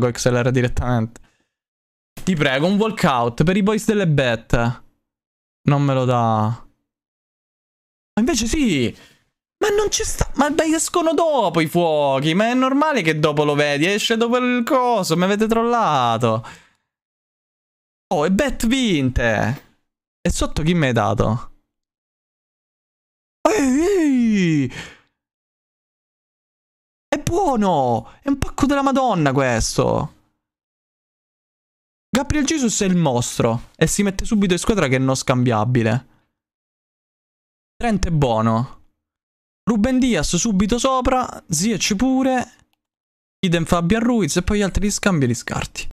Go XLR direttamente. Ti prego, un walkout per i boys delle bette. Non me lo dà. Ma invece sì. Ma non ci sta... Ma dai, escono dopo i fuochi. Ma è normale che dopo lo vedi. Esce dopo il coso. Mi avete trollato. Oh, e bet vinte. E sotto chi mi hai dato? Ehi! È buono! È un pacco della madonna questo! Gabriel Jesus è il mostro e si mette subito in squadra che è non scambiabile. Trent è buono. Ruben Diaz subito sopra, Ziyech pure, Idem Fabian Ruiz e poi gli altri scambi e li scarti.